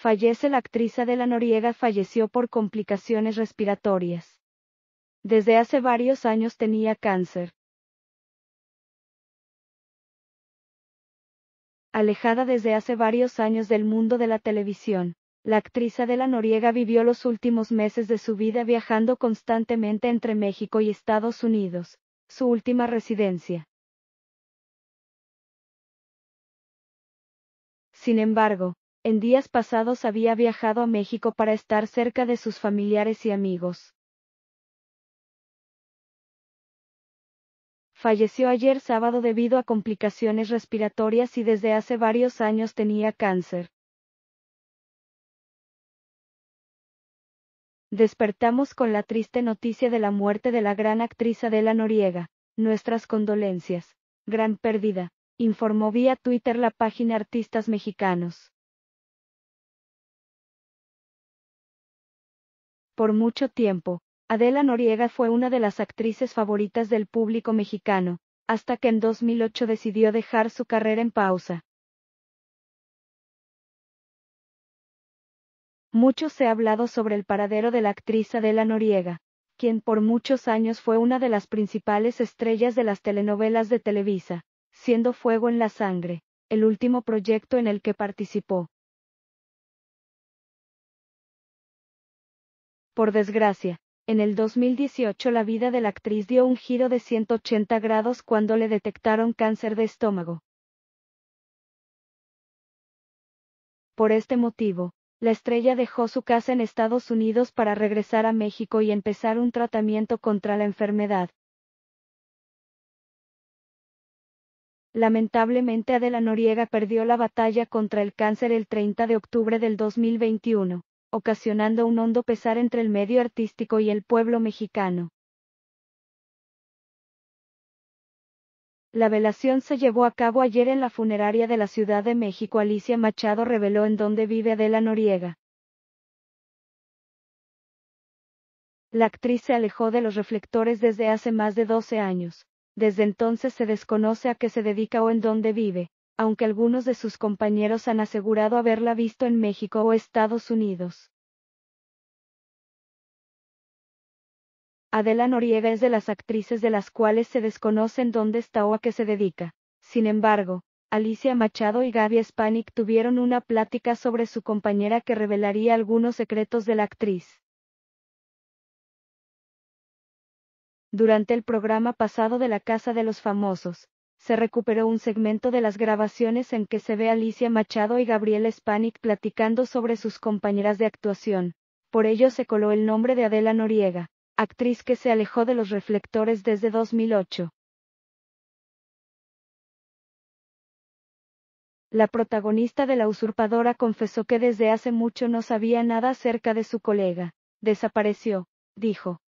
fallece la actriz la Noriega falleció por complicaciones respiratorias. Desde hace varios años tenía cáncer. Alejada desde hace varios años del mundo de la televisión, la actriz la Noriega vivió los últimos meses de su vida viajando constantemente entre México y Estados Unidos, su última residencia. Sin embargo, en días pasados había viajado a México para estar cerca de sus familiares y amigos. Falleció ayer sábado debido a complicaciones respiratorias y desde hace varios años tenía cáncer. Despertamos con la triste noticia de la muerte de la gran actriz Adela Noriega. Nuestras condolencias. Gran pérdida, informó vía Twitter la página Artistas Mexicanos. Por mucho tiempo, Adela Noriega fue una de las actrices favoritas del público mexicano, hasta que en 2008 decidió dejar su carrera en pausa. Mucho se ha hablado sobre el paradero de la actriz Adela Noriega, quien por muchos años fue una de las principales estrellas de las telenovelas de Televisa, siendo Fuego en la Sangre, el último proyecto en el que participó. Por desgracia, en el 2018 la vida de la actriz dio un giro de 180 grados cuando le detectaron cáncer de estómago. Por este motivo, la estrella dejó su casa en Estados Unidos para regresar a México y empezar un tratamiento contra la enfermedad. Lamentablemente Adela Noriega perdió la batalla contra el cáncer el 30 de octubre del 2021 ocasionando un hondo pesar entre el medio artístico y el pueblo mexicano. La velación se llevó a cabo ayer en la funeraria de la Ciudad de México. Alicia Machado reveló en dónde vive Adela Noriega. La actriz se alejó de los reflectores desde hace más de 12 años. Desde entonces se desconoce a qué se dedica o en dónde vive aunque algunos de sus compañeros han asegurado haberla visto en México o Estados Unidos. Adela Noriega es de las actrices de las cuales se desconocen dónde está o a qué se dedica. Sin embargo, Alicia Machado y Gaby Spanik tuvieron una plática sobre su compañera que revelaría algunos secretos de la actriz. Durante el programa pasado de la Casa de los Famosos, se recuperó un segmento de las grabaciones en que se ve a Alicia Machado y Gabriel Spanik platicando sobre sus compañeras de actuación. Por ello se coló el nombre de Adela Noriega, actriz que se alejó de los reflectores desde 2008. La protagonista de La usurpadora confesó que desde hace mucho no sabía nada acerca de su colega. Desapareció, dijo.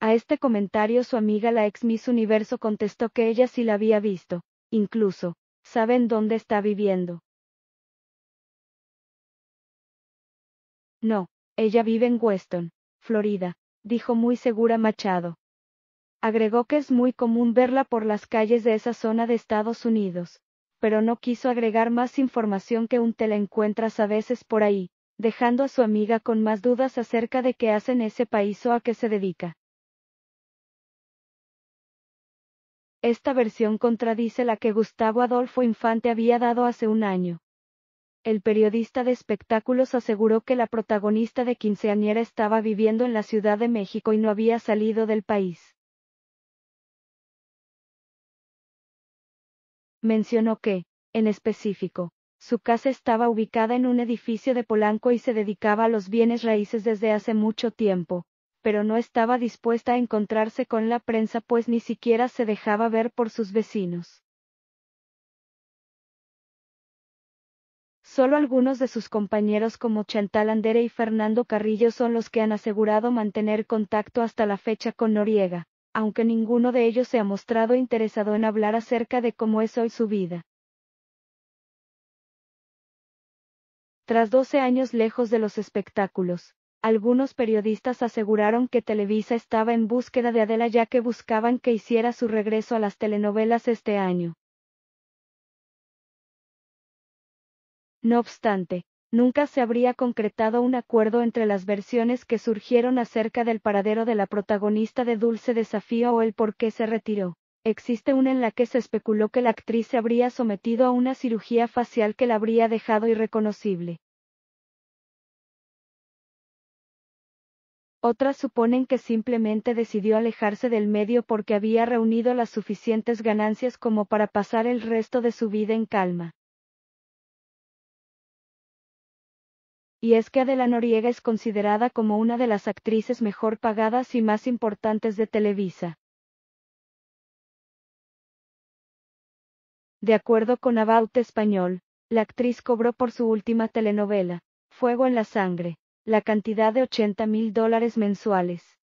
A este comentario su amiga la ex Miss Universo contestó que ella sí la había visto, incluso, saben dónde está viviendo. No, ella vive en Weston, Florida, dijo muy segura Machado. Agregó que es muy común verla por las calles de esa zona de Estados Unidos, pero no quiso agregar más información que un te encuentras a veces por ahí, dejando a su amiga con más dudas acerca de qué hace en ese país o a qué se dedica. Esta versión contradice la que Gustavo Adolfo Infante había dado hace un año. El periodista de espectáculos aseguró que la protagonista de Quinceañera estaba viviendo en la Ciudad de México y no había salido del país. Mencionó que, en específico, su casa estaba ubicada en un edificio de Polanco y se dedicaba a los bienes raíces desde hace mucho tiempo, pero no estaba dispuesta a encontrarse con la prensa pues ni siquiera se dejaba ver por sus vecinos. Solo algunos de sus compañeros como Chantal Andere y Fernando Carrillo son los que han asegurado mantener contacto hasta la fecha con Noriega, aunque ninguno de ellos se ha mostrado interesado en hablar acerca de cómo es hoy su vida. Tras 12 años lejos de los espectáculos, algunos periodistas aseguraron que Televisa estaba en búsqueda de Adela ya que buscaban que hiciera su regreso a las telenovelas este año. No obstante, nunca se habría concretado un acuerdo entre las versiones que surgieron acerca del paradero de la protagonista de Dulce Desafío o el por qué se retiró. Existe una en la que se especuló que la actriz se habría sometido a una cirugía facial que la habría dejado irreconocible. Otras suponen que simplemente decidió alejarse del medio porque había reunido las suficientes ganancias como para pasar el resto de su vida en calma. Y es que Adela Noriega es considerada como una de las actrices mejor pagadas y más importantes de Televisa. De acuerdo con About Español, la actriz cobró por su última telenovela, Fuego en la Sangre, la cantidad de 80 mil dólares mensuales.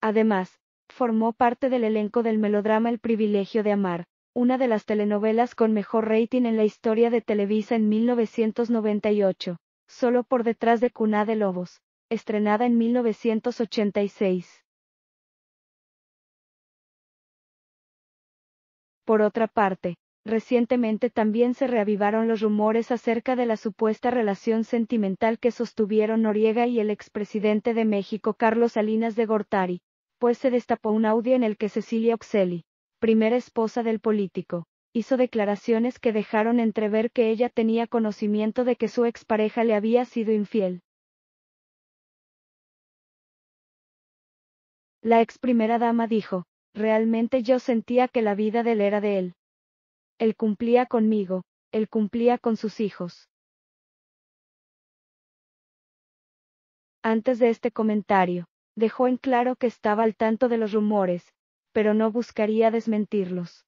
Además, formó parte del elenco del melodrama El privilegio de amar, una de las telenovelas con mejor rating en la historia de Televisa en 1998, solo por detrás de Cuna de Lobos, estrenada en 1986. Por otra parte, Recientemente también se reavivaron los rumores acerca de la supuesta relación sentimental que sostuvieron Noriega y el expresidente de México Carlos Salinas de Gortari, pues se destapó un audio en el que Cecilia Oxelli, primera esposa del político, hizo declaraciones que dejaron entrever que ella tenía conocimiento de que su expareja le había sido infiel. La ex primera dama dijo, realmente yo sentía que la vida de él era de él. Él cumplía conmigo, él cumplía con sus hijos. Antes de este comentario, dejó en claro que estaba al tanto de los rumores, pero no buscaría desmentirlos.